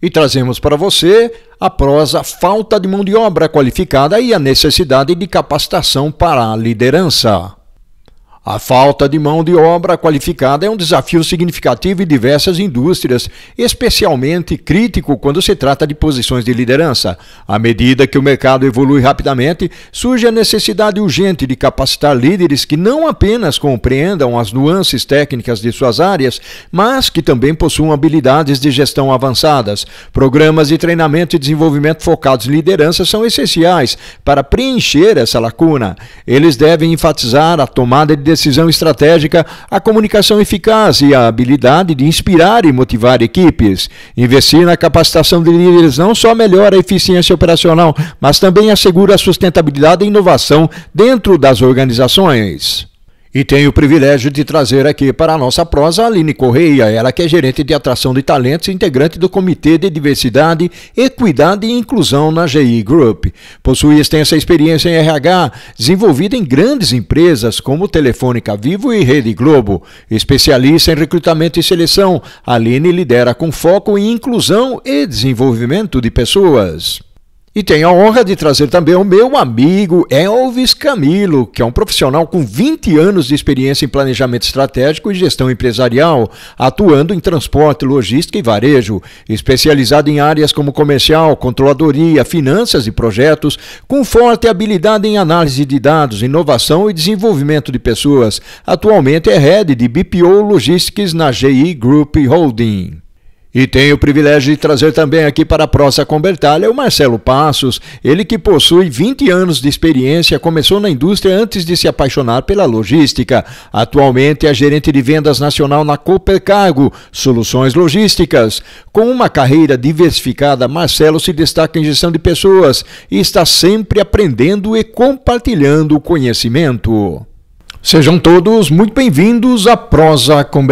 e trazemos para você a prosa Falta de Mão de Obra Qualificada e a Necessidade de Capacitação para a Liderança. A falta de mão de obra qualificada é um desafio significativo em diversas indústrias, especialmente crítico quando se trata de posições de liderança. À medida que o mercado evolui rapidamente, surge a necessidade urgente de capacitar líderes que não apenas compreendam as nuances técnicas de suas áreas, mas que também possuam habilidades de gestão avançadas. Programas de treinamento e desenvolvimento focados em liderança são essenciais para preencher essa lacuna. Eles devem enfatizar a tomada de decisões decisão estratégica, a comunicação eficaz e a habilidade de inspirar e motivar equipes. Investir na capacitação de líderes não só melhora a eficiência operacional, mas também assegura a sustentabilidade e inovação dentro das organizações. E tenho o privilégio de trazer aqui para a nossa prosa a Aline Correia, ela que é gerente de atração de talentos e integrante do Comitê de Diversidade, Equidade e Inclusão na GI Group. Possui extensa experiência em RH, desenvolvida em grandes empresas como Telefônica Vivo e Rede Globo. Especialista em recrutamento e seleção, Aline lidera com foco em inclusão e desenvolvimento de pessoas. E tenho a honra de trazer também o meu amigo Elvis Camilo, que é um profissional com 20 anos de experiência em planejamento estratégico e gestão empresarial, atuando em transporte, logística e varejo, especializado em áreas como comercial, controladoria, finanças e projetos, com forte habilidade em análise de dados, inovação e desenvolvimento de pessoas. Atualmente é head de BPO Logistics na GI Group Holding. E tenho o privilégio de trazer também aqui para a Prosa com o Marcelo Passos, ele que possui 20 anos de experiência, começou na indústria antes de se apaixonar pela logística. Atualmente é gerente de vendas nacional na Coopercargo, Soluções Logísticas. Com uma carreira diversificada, Marcelo se destaca em gestão de pessoas e está sempre aprendendo e compartilhando o conhecimento. Sejam todos muito bem-vindos à Prosa com